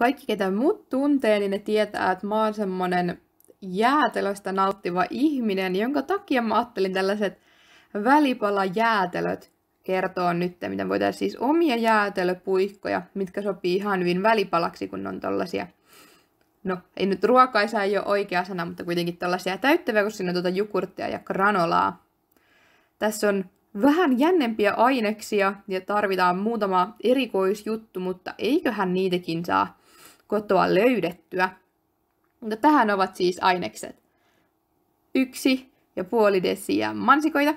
Kaikki, ketä mut tuntee, niin ne tietää, että mä oon semmonen jäätelöstä nauttiva ihminen, jonka takia mä ajattelin tällaiset välipalajäätelöt kertoa nyt, miten voitaisiin siis omia jäätelöpuikkoja, mitkä sopii ihan hyvin välipalaksi, kun on tollasia no ei nyt ruokaisa ei ole oikea sana, mutta kuitenkin tällaisia täyttäviä, kun siinä on tuota jukurttia ja granolaa. Tässä on vähän jännempiä aineksia ja tarvitaan muutama erikoisjuttu, mutta eiköhän niitäkin saa kotoa löydettyä. Mutta tähän ovat siis ainekset. Yksi ja puoli desiä mansikoita,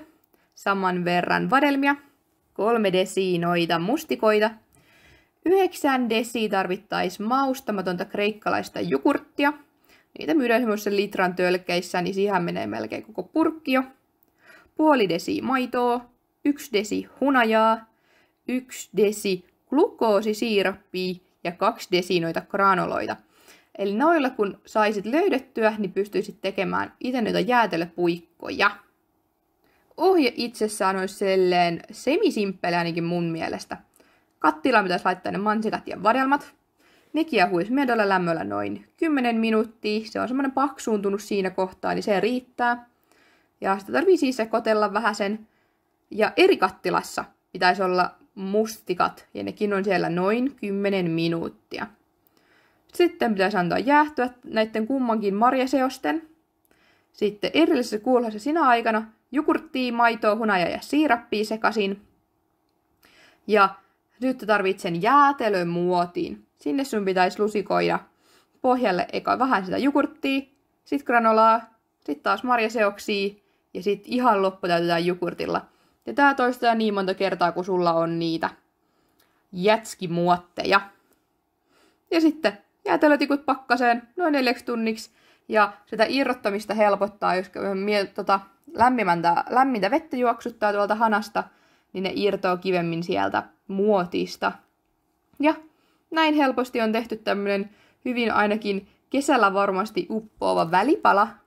saman verran vadelmia, kolme desiinoita mustikoita, yhdeksän desiä tarvittaisiin maustamatonta kreikkalaista jukurttia. Niitä myydään semmoisessa litran tölkkeissä, niin siihen menee melkein koko purkkio. Puoli desiä maitoa, yksi desi hunajaa, yksi desi glukoosisiirappia, ja kaksi desinoita granoloita. Eli noilla kun saisit löydettyä, niin pystyisit tekemään itse noita jäätelöpuikkoja. Ohje itsessään olisi selleen semisimppeli ainakin mun mielestä. Kattila pitäisi laittaa ne mansikat ja vadelmat. Ne kiehuisi miedolla lämmöllä noin 10 minuuttia. Se on semmoinen paksuuntunut siinä kohtaa, niin se riittää. Ja sitä tarvii siis kotella vähän sen. Ja eri kattilassa pitäisi olla mustikat, ja nekin on siellä noin 10 minuuttia. Sitten pitäisi antaa jäähtyä näiden kummankin marjaseosten. Sitten erillisessä kuulhassa sinä aikana jukurttia, maitoa, hunajaa ja siirappia sekaisin. Ja nyt tarvitsen muotiin. Sinne sun pitäisi lusikoida pohjalle eka vähän sitä jukurttia, sit granolaa, sit taas marjaseoksia ja sit ihan loppu täytetään jukurtilla. Ja tämä toistaa niin monta kertaa, kun sulla on niitä jätskimuotteja. Ja sitten jäätelötikut pakkaseen noin neljäksi tunniksi. Ja sitä irrottamista helpottaa, jos mie, tota, lämmintä, lämmintä vettä juoksuttaa tuolta hanasta, niin ne irtoaa kivemmin sieltä muotista. Ja näin helposti on tehty tämmöinen hyvin ainakin kesällä varmasti uppoava välipala,